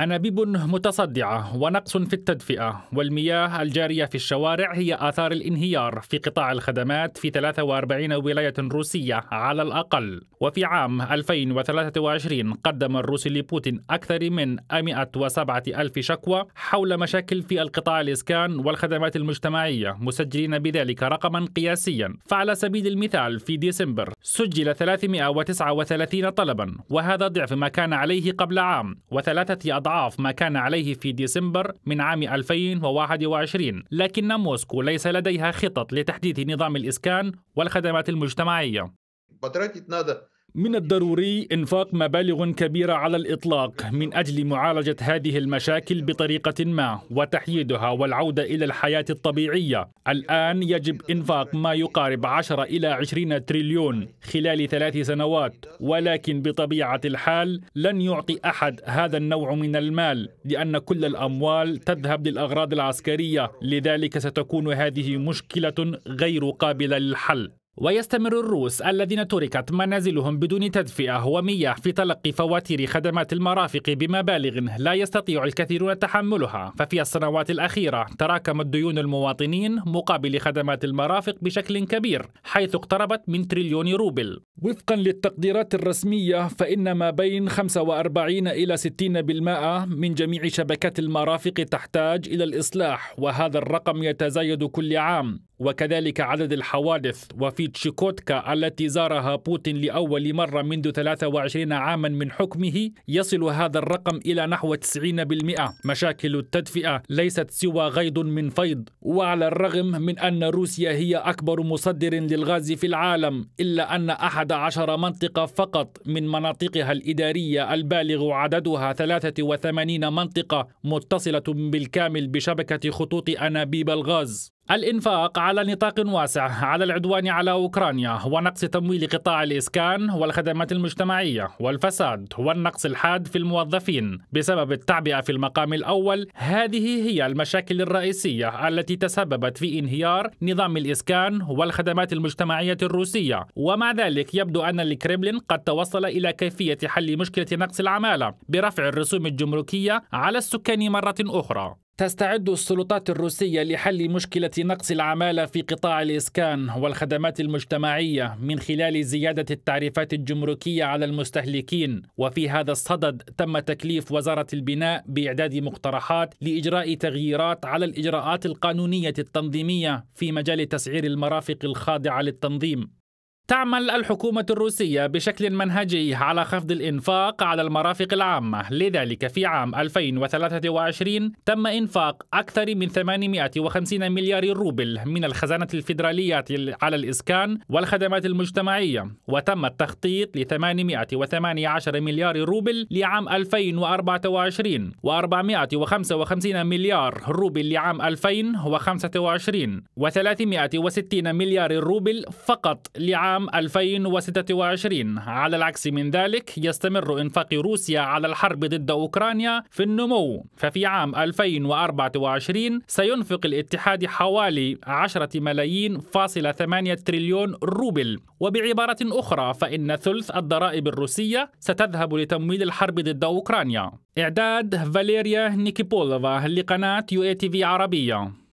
أنابيب متصدعة ونقص في التدفئة والمياه الجارية في الشوارع هي آثار الانهيار في قطاع الخدمات في 43 ولاية روسية على الأقل وفي عام 2023 قدم الروس لبوتين أكثر من 107 ألف شكوى حول مشاكل في القطاع الإسكان والخدمات المجتمعية مسجلين بذلك رقما قياسيا فعلى سبيل المثال في ديسمبر سجل 339 طلبا وهذا ضعف ما كان عليه قبل عام وثلاثة أضعاف أضعاف ما كان عليه في ديسمبر من عام 2021 لكن موسكو ليس لديها خطط لتحديث نظام الإسكان والخدمات المجتمعية من الضروري انفاق مبالغ كبيره على الاطلاق من اجل معالجه هذه المشاكل بطريقه ما وتحييدها والعوده الى الحياه الطبيعيه. الان يجب انفاق ما يقارب 10 الى 20 تريليون خلال ثلاث سنوات، ولكن بطبيعه الحال لن يعطي احد هذا النوع من المال لان كل الاموال تذهب للاغراض العسكريه، لذلك ستكون هذه مشكله غير قابله للحل. ويستمر الروس الذين تركت منازلهم بدون تدفئة ومياه في تلقي فواتير خدمات المرافق بمبالغ لا يستطيع الكثيرون تحملها ففي السنوات الأخيرة تراكمت ديون المواطنين مقابل خدمات المرافق بشكل كبير حيث اقتربت من تريليون روبل وفقا للتقديرات الرسمية فإن ما بين 45 إلى 60% من جميع شبكات المرافق تحتاج إلى الإصلاح وهذا الرقم يتزايد كل عام وكذلك عدد الحوادث وفي تشيكوتكا التي زارها بوتين لأول مرة منذ 23 عاما من حكمه يصل هذا الرقم إلى نحو 90% مشاكل التدفئة ليست سوى غيض من فيض وعلى الرغم من أن روسيا هي أكبر مصدر للغاز في العالم إلا أن 11 منطقة فقط من مناطقها الإدارية البالغ عددها 83 منطقة متصلة بالكامل بشبكة خطوط أنابيب الغاز الإنفاق على نطاق واسع على العدوان على أوكرانيا ونقص تمويل قطاع الإسكان والخدمات المجتمعية والفساد والنقص الحاد في الموظفين بسبب التعبئة في المقام الأول هذه هي المشاكل الرئيسية التي تسببت في انهيار نظام الإسكان والخدمات المجتمعية الروسية ومع ذلك يبدو أن الكريملين قد توصل إلى كيفية حل مشكلة نقص العمالة برفع الرسوم الجمركية على السكان مرة أخرى تستعد السلطات الروسية لحل مشكلة نقص العمالة في قطاع الإسكان والخدمات المجتمعية من خلال زيادة التعريفات الجمركية على المستهلكين، وفي هذا الصدد تم تكليف وزارة البناء بإعداد مقترحات لإجراء تغييرات على الإجراءات القانونية التنظيمية في مجال تسعير المرافق الخاضعة للتنظيم، تعمل الحكومة الروسية بشكل منهجي على خفض الإنفاق على المرافق العامة لذلك في عام 2023 تم إنفاق أكثر من 850 مليار روبل من الخزانة الفيدرالية على الإسكان والخدمات المجتمعية وتم التخطيط ل 818 مليار روبل لعام 2024 و455 مليار روبل لعام 2025 و360 مليار روبل فقط لعام عام 2026 على العكس من ذلك يستمر إنفاق روسيا على الحرب ضد أوكرانيا في النمو ففي عام 2024 سينفق الاتحاد حوالي 10 ملايين فاصلة 8 تريليون روبل وبعبارة أخرى فإن ثلث الضرائب الروسية ستذهب لتمويل الحرب ضد أوكرانيا إعداد فاليريا نيكيبولوفا لقناة يو اي تي في عربية